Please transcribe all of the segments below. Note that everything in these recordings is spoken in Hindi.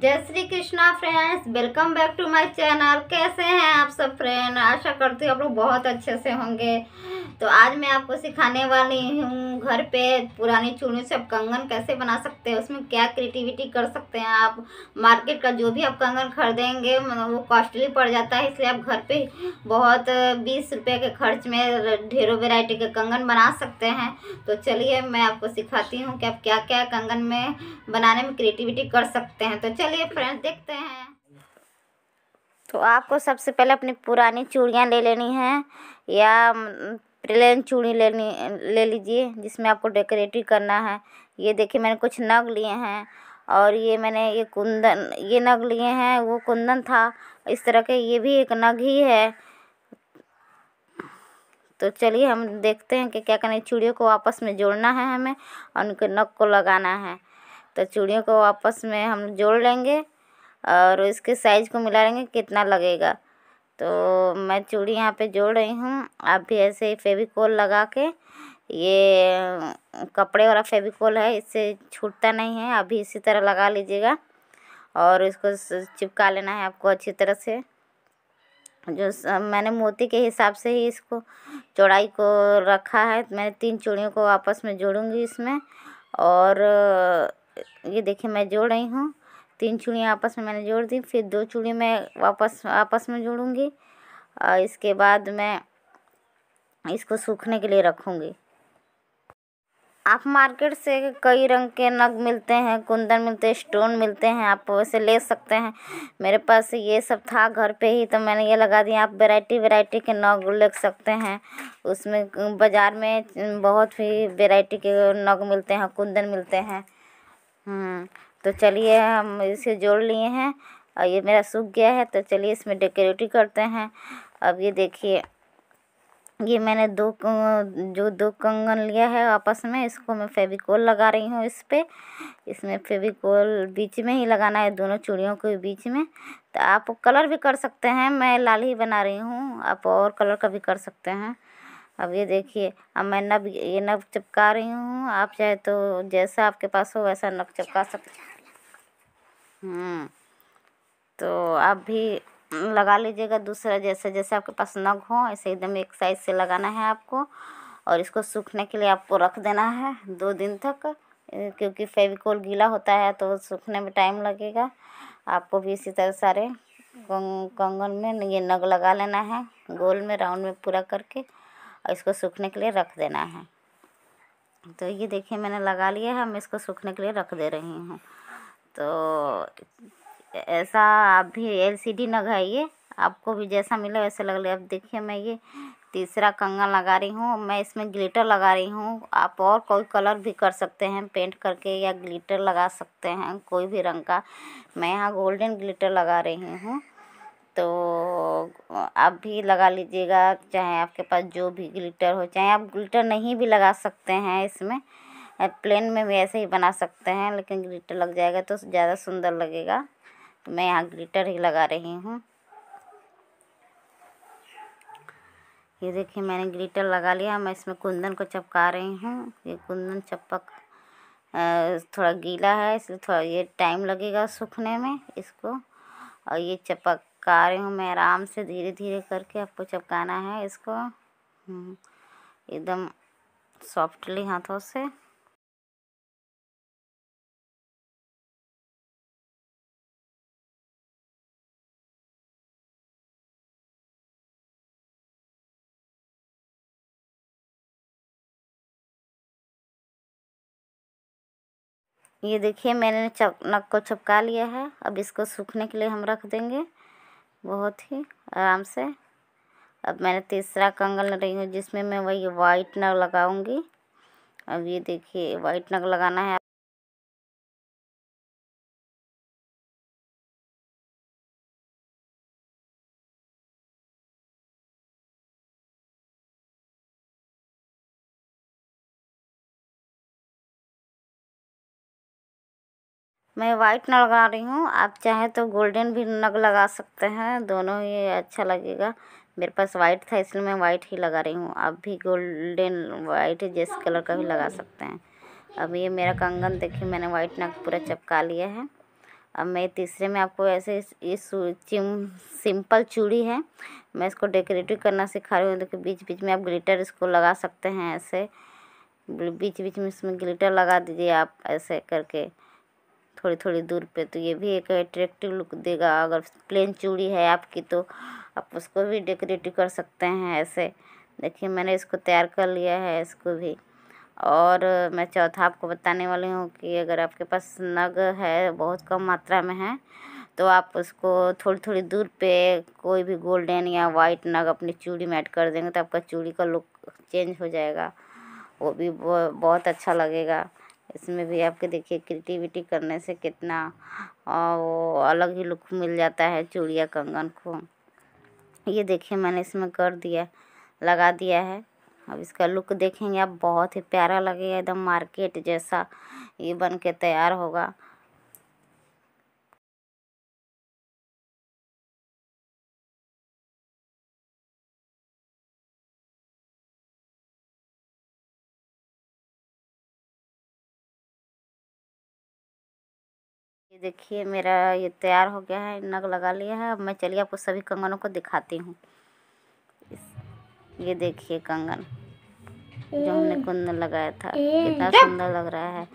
जय Shri Krishna friends welcome back to my channel कैसे हैं आप सब फ्रेंड आशा करती हूँ आप लोग बहुत अच्छे से होंगे तो आज मैं आपको सिखाने वाली हूँ घर पे पुरानी चूड़ियों से आप कंगन कैसे बना सकते हैं उसमें क्या क्रिएटिविटी कर सकते हैं आप मार्केट का जो भी आप कंगन खरीदेंगे मतलब वो कॉस्टली पड़ जाता है इसलिए आप घर पर बहुत बीस रुपये के खर्च में ढेरों वेराइटी के कंगन बना सकते हैं तो चलिए मैं आपको सिखाती हूँ कि आप क्या क्या कंगन में बनाने में क्रिएटिविटी कर सकते हैं तो चलिए फ्रेंड्स देखते हैं तो आपको सबसे पहले अपनी पुरानी चूड़ियाँ ले लेनी है या प्लेन चूड़ी लेनी ले लीजिए जिसमें आपको डेकोरेटिव करना है ये देखिए मैंने कुछ नग लिए हैं और ये मैंने ये कुंदन ये नग लिए हैं वो कुंदन था इस तरह के ये भी एक नग ही है तो चलिए हम देखते हैं कि क्या करना है चूड़ियों को आपस में जोड़ना है हमें और उनके नग को लगाना है तो चूड़ियों को आपस में हम जोड़ लेंगे और इसके साइज को मिला लेंगे कितना लगेगा तो मैं चूड़ी यहाँ पे जोड़ रही हूँ आप भी ऐसे ही फेविकोल लगा के ये कपड़े वाला फेविकोल है इससे छूटता नहीं है अभी इसी तरह लगा लीजिएगा और इसको चिपका लेना है आपको अच्छी तरह से जो मैंने मोती के हिसाब से ही इसको चौड़ाई को रखा है मैंने तीन चूड़ियों को आपस में जोड़ूंगी इसमें और ये देखिए मैं जोड़ रही हूँ तीन चूड़ियाँ आपस में मैंने जोड़ दी फिर दो चूड़ी मैं वापस आपस में जोड़ूँगी और इसके बाद मैं इसको सूखने के लिए रखूँगी आप मार्केट से कई रंग के नग मिलते हैं कुंदन मिलते हैं स्टोन मिलते हैं आप वैसे ले सकते हैं मेरे पास ये सब था घर पे ही तो मैंने ये लगा दिया आप वैरायटी वैरायटी के नग ले सकते हैं उसमें बाज़ार में बहुत ही वैरायटी के नग मिलते हैं कुंदन मिलते हैं हम्म, तो चलिए हम इसे जोड़ लिए हैं और ये मेरा सूख गया है तो चलिए इसमें डेकोरेटिव करते हैं अब ये देखिए ये मैंने दो जो दो कंगन लिया है आपस में इसको मैं फेविकोल लगा रही हूँ इस पर इसमें फेविकोल बीच में ही लगाना है दोनों चूड़ियों के बीच में तो आप कलर भी कर सकते हैं मैं लाल ही बना रही हूँ आप और कलर का भी कर सकते हैं अब ये देखिए अब मैं नब ये नब चिपका रही हूँ आप चाहे तो जैसा आपके पास हो वैसा नब चिपका सकते हम्म, तो आप भी लगा लीजिएगा दूसरा जैसे जैसे आपके पास नग हो ऐसे एकदम एक साइज से लगाना है आपको और इसको सूखने के लिए आपको रख देना है दो दिन तक क्योंकि फेविकोल गीला होता है तो सूखने में टाइम लगेगा आपको भी इसी तरह सारे कंगन में ये नग लगा लेना है गोल में राउंड में पूरा करके और इसको सूखने के लिए रख देना है तो ये देखिए मैंने लगा लिया है मैं इसको सूखने के लिए रख दे रही हूँ तो ऐसा आप भी एलसीडी डी लगाइए आपको भी जैसा मिले वैसे लग ले अब देखिए मैं ये तीसरा कंगन लगा रही हूँ मैं इसमें ग्लिटर लगा रही हूँ आप और कोई कलर भी कर सकते हैं पेंट करके या ग्लिटर लगा सकते हैं कोई भी रंग का मैं यहाँ गोल्डन ग्लिटर लगा रही हूँ तो आप भी लगा लीजिएगा चाहे आपके पास जो भी ग्लिटर हो चाहे आप ग्लिटर नहीं भी लगा सकते हैं इसमें प्लेन में भी ऐसे ही बना सकते हैं लेकिन ग्लिटर लग जाएगा तो ज़्यादा सुंदर लगेगा तो मैं यहाँ ग्लिटर ही लगा रही हूँ ये देखिए मैंने ग्लिटर लगा लिया मैं इसमें कुंदन को चपका रही हूँ ये कुंदन चपक थोड़ा गीला है इसलिए थोड़ा ये टाइम लगेगा सूखने में इसको और ये चपक चिपका रही हूँ मैं आराम से धीरे धीरे करके आपको चपकाना है इसको हम्म, एकदम सॉफ्टली हाथों से ये देखिए मैंने चप नक को चपका लिया है अब इसको सूखने के लिए हम रख देंगे बहुत ही आराम से अब मैंने तीसरा कंगन रही हूँ जिसमें मैं वही वाइट नग लगाऊंगी अब ये देखिए वाइट नग लगाना है मैं वाइट नग लगा रही हूँ आप चाहें तो गोल्डन भी नग लगा सकते हैं दोनों ही अच्छा लगेगा मेरे पास वाइट था इसलिए मैं वाइट ही लगा रही हूँ आप भी गोल्डन वाइट जैसे कलर का भी लगा सकते हैं अब ये मेरा कंगन देखिए मैंने वाइट नग पूरा चपका लिया है अब मैं तीसरे में आपको ऐसे इस चिम सिंपल चूड़ी है मैं इसको डेकोरेटिव करना सिखा रही हूँ देखिए बीच बीच में आप ग्लिटर इसको लगा सकते हैं ऐसे बीच बीच में इसमें ग्लिटर लगा दीजिए आप ऐसे करके थोड़ी थोड़ी दूर पे तो ये भी एक अट्रैक्टिव लुक देगा अगर प्लेन चूड़ी है आपकी तो आप उसको भी डेकोरेटिव कर सकते हैं ऐसे देखिए मैंने इसको तैयार कर लिया है इसको भी और मैं चौथा आपको बताने वाली हूँ कि अगर आपके पास नग है बहुत कम मात्रा में है तो आप उसको थोड़ी थोड़ी दूर पे कोई भी गोल्डन या वाइट नग अपनी चूड़ी में ऐड कर देंगे तो आपका चूड़ी का लुक चेंज हो जाएगा वो भी बहुत अच्छा लगेगा इसमें भी आपके देखिए क्रिएटिविटी करने से कितना वो अलग ही लुक मिल जाता है चूड़िया कंगन को ये देखिए मैंने इसमें कर दिया लगा दिया है अब इसका लुक देखेंगे आप बहुत ही प्यारा लगेगा एकदम मार्केट जैसा ये बन के तैयार होगा ये देखिए मेरा ये तैयार हो गया है नग लगा लिया है अब मैं चलिए आपको सभी कंगनों को दिखाती हूँ ये देखिए कंगन जो हमने कुंदन लगाया था कितना सुंदर लग रहा है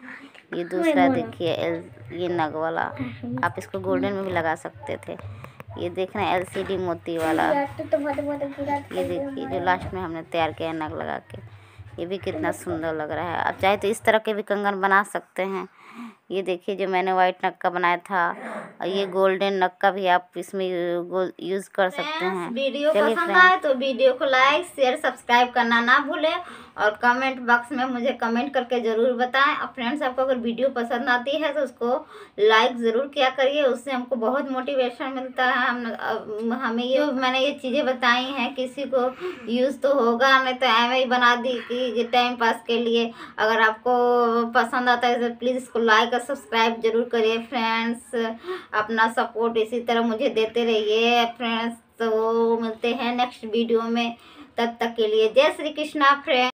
ये दूसरा देखिए एल ये नग वाला आप इसको गोल्डन में भी लगा सकते थे ये देख रहे हैं एलसीडी मोती वाला ये तो देखिए जो लास्ट में हमने तैयार किया है नग लगा के ये भी कितना सुंदर लग रहा है आप चाहे तो इस तरह के भी कंगन बना सकते हैं ये देखिए जो मैंने वाइट नक्का का बनाया था और ये गोल्डन नक्का का भी आप इसमें यूज़ कर सकते हैं वीडियो पसंद आए तो वीडियो को लाइक शेयर सब्सक्राइब करना ना भूलें और कमेंट बॉक्स में मुझे कमेंट करके ज़रूर बताएं और फ्रेंड्स आपको अगर वीडियो पसंद आती है तो उसको लाइक ज़रूर किया करिए उससे हमको बहुत मोटिवेशन मिलता है हम हमें ये मैंने ये चीज़ें बताई हैं किसी को यूज़ तो होगा नहीं तो एवं ही बना दी कि टाइम पास के लिए अगर आपको पसंद आता है तो प्लीज़ इसको लाइक का सब्सक्राइब जरूर करिए फ्रेंड्स अपना सपोर्ट इसी तरह मुझे देते रहिए फ्रेंड्स तो मिलते हैं नेक्स्ट वीडियो में तब तक के लिए जय श्री कृष्णा फ्रेंड